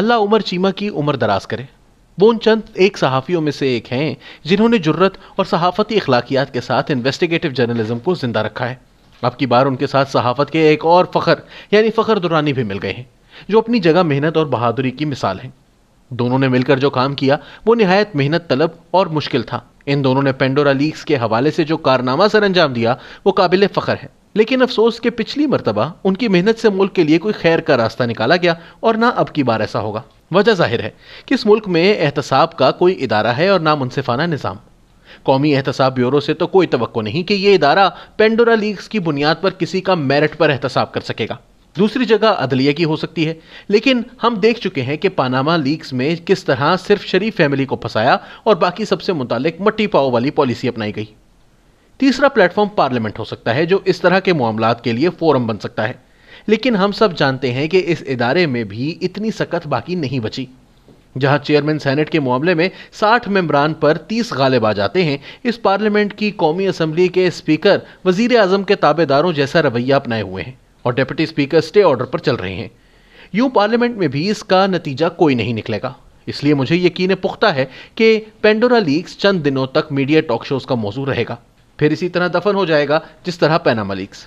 अल्लाह उमर चीमा की उम्र दराज करे वो उन चंद एक सहाफ़ियों में से एक हैं जिन्होंने जरूरत और सहाफ़ती अखलाकियात के साथ इन्वेस्टिगेटिव जर्नलिज्म को ज़िंदा रखा है अब की बार उनके साथ सहाफ़त के एक और फ़खर यानी फ़खर दुरानी भी मिल गए हैं जो अपनी जगह मेहनत और बहादुरी की मिसाल हैं दोनों ने मिलकर जो काम किया वो नहायत मेहनत तलब और मुश्किल था इन दोनों ने पेंडोरा लीग्स के हवाले से जो कारनामा सर अंजाम दिया वो काबिल फ़खर है लेकिन अफसोस के पिछली मरतबा उनकी मेहनत से मुल्क के लिए कोई खैर का रास्ता निकाला गया और ना अब की बार ऐसा होगा वजह जाहिर है कि इस मुल्क में एहतसाब का कोई इदारा है और ना मुनफाना निज़ाम कौमी एहतसाब ब्यूरो से तो कोई तो नहीं कि यह इदारा पेंडोरा लीग्स की बुनियाद पर किसी का मेरिट पर एहतसाब कर सकेगा दूसरी जगह अदलिया की हो सकती है लेकिन हम देख चुके हैं कि पानामा लीग्स में किस तरह सिर्फ शरीफ फैमिली को फंसाया और बाकी सबसे मुतल मट्टी पाओ वाली पॉलिसी अपनाई गई तीसरा प्लेटफॉर्म पार्लियामेंट हो सकता है जो इस तरह के मामला के लिए फोरम बन सकता है लेकिन हम सब जानते हैं कि इस इदारे में भी इतनी सख्त बाकी नहीं बची जहां चेयरमैन सेनेट के मामले में 60 मेंबरान पर 30 गालिब आ जाते हैं इस पार्लियामेंट की कौमी असम्बली के स्पीकर वजीर अजम के ताबेदारों जैसा रवैया अपनाए हुए हैं और डिप्टी स्पीकर स्टे ऑर्डर पर चल रहे हैं यूं पार्लियामेंट में भी इसका नतीजा कोई नहीं निकलेगा इसलिए मुझे यकीन पुख्ता है कि पेंडोरा लीग्स चंद दिनों तक मीडिया टॉक शोज का मौजूद रहेगा फिर इसी तरह दफन हो जाएगा जिस तरह पैना लीक्स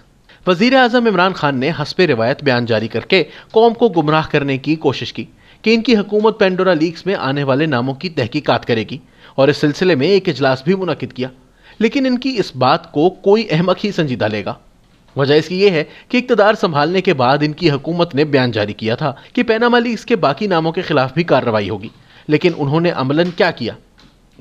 वजीर अजम इमरान खान ने हंसप रिवायत बयान जारी करके कौम को गुमराह करने की कोशिश की कि इनकी हुकूमत पेंडोरा लीक्स में आने वाले नामों की तहकीकात करेगी और इस सिलसिले में एक इजलास भी मुनद किया लेकिन इनकी इस बात को कोई अहमक ही संजीदा लेगा वजह इसकी यह है कि इकतदार संभालने के बाद इनकी हुकूमत ने बयान जारी किया था कि पैनामा लीग्स के बाकी नामों के खिलाफ भी कार्रवाई होगी लेकिन उन्होंने अमलन क्या किया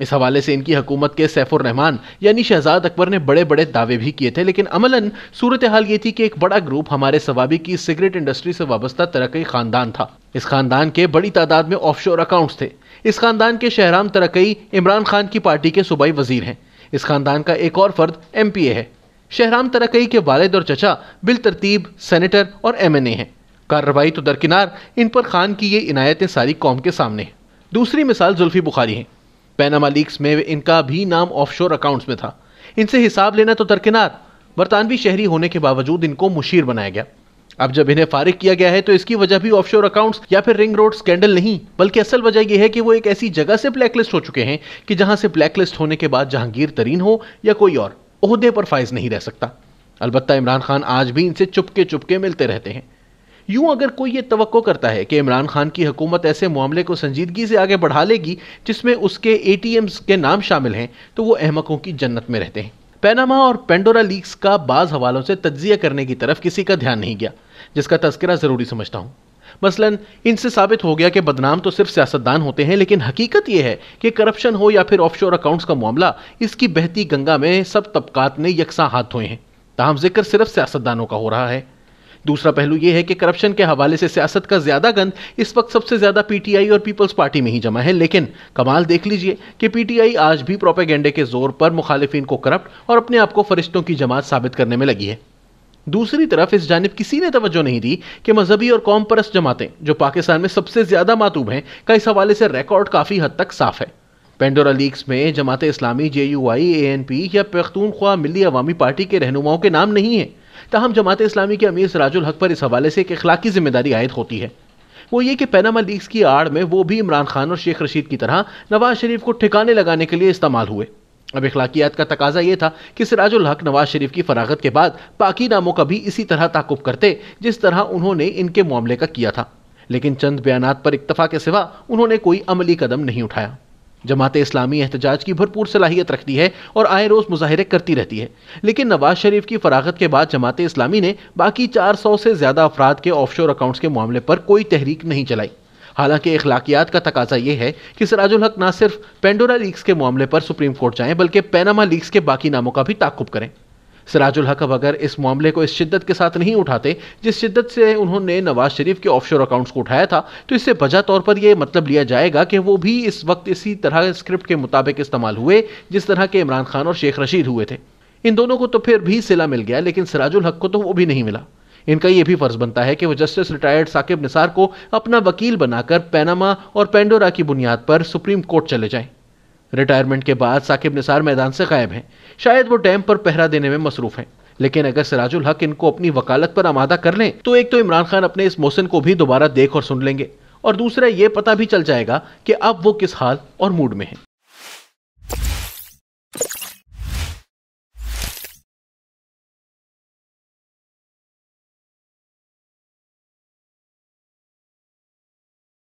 इस हवाले से इनकी हुकूमत के सैफुर रहमान यानी शहजाद अकबर ने बड़े बड़े दावे भी किए थे लेकिन अमलन सूरत हाल ये थी कि एक बड़ा ग्रुप हमारे सवाबी की सिगरेट इंडस्ट्री से वाबस्ता तरक्की खानदान था इस खानदान के बड़ी तादाद में ऑफशोर अकाउंट्स थे इस खानदान के शहराम तरक्की इमरान खान की पार्टी के सूबाई वजीर हैं इस खानदान का एक और फर्द एम पी ए है शहराम तरक्की के वालद और चचा बिल तरतीब सैनिटर और एम एन ए हैं कार्रवाई तो दरकिनार इन पर खान की ये इनायतें सारी कौम के सामने दूसरी मिसाल जुल्फी बुखारी हैं पैनामा लीक्स में इनका भी नाम ऑफशोर अकाउंट्स में था इनसे हिसाब लेना तो दरकिनार बरतानवी शहरी होने के बावजूद इनको मुशीर बनाया गया अब जब इन्हें फारिग किया गया है तो इसकी वजह भी ऑफशोर अकाउंट्स या फिर रिंग रोड स्कैंडल नहीं बल्कि असल वजह यह है कि वो एक ऐसी जगह से ब्लैकलिस्ट हो चुके हैं कि जहां से ब्लैकलिस्ट होने के बाद जहांगीर तरीन हो या कोई और पर फाइज नहीं रह सकता अलबत्ता इमरान खान आज भी इनसे चुपके चुपके मिलते रहते हैं यूं अगर कोई ये तो करता है कि इमरान खान की हुकूमत ऐसे मामले को संजीदगी से आगे बढ़ा लेगी जिसमें उसके ए के नाम शामिल हैं तो वो अहमकों की जन्नत में रहते हैं पैनामा और पेंडोरा लीक्स का बाज़ हवालों से तजिया करने की तरफ किसी का ध्यान नहीं गया जिसका तस्करा ज़रूरी समझता हूँ मसलन इनसे साबित हो गया कि बदनाम तो सिर्फ सियासतदान होते हैं लेकिन हकीकत यह है कि करप्शन हो या फिर ऑफशोर अकाउंट्स का मामला इसकी बहती गंगा में सब तबकात ने यकसा हाथ धोए हैं ताहम जिक्र सिर्फ सियासतदानों का हो रहा है दूसरा पहलू यह है कि करप्शन के हवाले से सियासत का ज्यादा गंद इस वक्त सबसे ज्यादा पीटीआई और पीपल्स पार्टी में ही जमा है लेकिन कमाल देख लीजिए कि पीटीआई आज भी प्रोपेगेंडे के जोर पर मुखालिफिन को करप्ट और अपने आप को फरिश्तों की जमात साबित करने में लगी है दूसरी तरफ इस जानब किसी ने तवज्जो नहीं दी कि मजहबी और कौम परस्त जमातें जो पाकिस्तान में सबसे ज्यादा मातूब हैं का इस हवाले से रिकॉर्ड काफ़ी हद तक साफ है पेंडोरा लीग्स में Jamaat Islami J U I A N P या पख्तूनख्वा मिली अवामी पार्टी के रहनुमाओं के नाम नहीं है ताहम जमात इस्लामी के अमीर सराजुल हक पर इस हवाले से एक अखलाकी जिम्मेदारी आयद होती है वो ये कि पैनामा लीग्स की आड़ में वो भी इमरान खान और शेख रशीद की तरह नवाज शरीफ को ठिकाने लगाने के लिए इस्तेमाल हुए अब अखलाकियात का तकाजा यह था कि सिराजुल हक नवाज शरीफ की फरागत के बाद बाकी नामों का भी इसी तरह ताकुब करते जिस तरह उन्होंने इनके मामले का किया था लेकिन चंद बयान पर इक्तफा के सिवा उन्होंने कोई अमली कदम नहीं उठाया जमात इस्लामी एहतजाज की भरपूर सलाहियत रखती है और आए रोज़ मुजाहरे करती रहती है लेकिन नवाज शरीफ की फरागत के बाद जमात इस्लामी ने बाकी 400 से ज़्यादा अफराद के ऑफशोर अकाउंट्स के मामले पर कोई तहरीक नहीं चलाई हालांकि अखलाकियात का तकाजा यह है कि सराजुल हक ना सिर्फ पेंडोरा लीक्स के मामले पर सुप्रीम कोर्ट जाएं बल्कि पैनामा लीक्स के बाकी नामों का भी ताकुब करें सिराजुल हक अब अगर इस मामले को इस शिद्दत के साथ नहीं उठाते जिस शिद्दत से उन्होंने नवाज शरीफ के ऑफशोर अकाउंट्स को उठाया था तो इससे वजह तौर पर यह मतलब लिया जाएगा कि वो भी इस वक्त इसी तरह स्क्रिप्ट के मुताबिक इस्तेमाल हुए जिस तरह के इमरान खान और शेख रशीद हुए थे इन दोनों को तो फिर भी सिला मिल गया लेकिन सिराजुल हक को तो वो भी नहीं मिला इनका यह भी फर्ज बनता है कि वो जस्टिस रिटायर्ड साकिब निसार को अपना वकील बनाकर पैनामा और पेंडोरा की बुनियाद पर सुप्रीम कोर्ट चले जाएं रिटायरमेंट के बाद साकिब निसार मैदान से गायब हैं शायद वो डैम पर पहरा देने में मसरूफ हैं लेकिन अगर सिराजुल हक इनको अपनी वकालत पर आमादा कर लें तो एक तो इमरान खान अपने इस मोहसिन को भी दोबारा देख और सुन लेंगे और दूसरा ये पता भी चल जाएगा कि अब वो किस हाल और मूड में हैं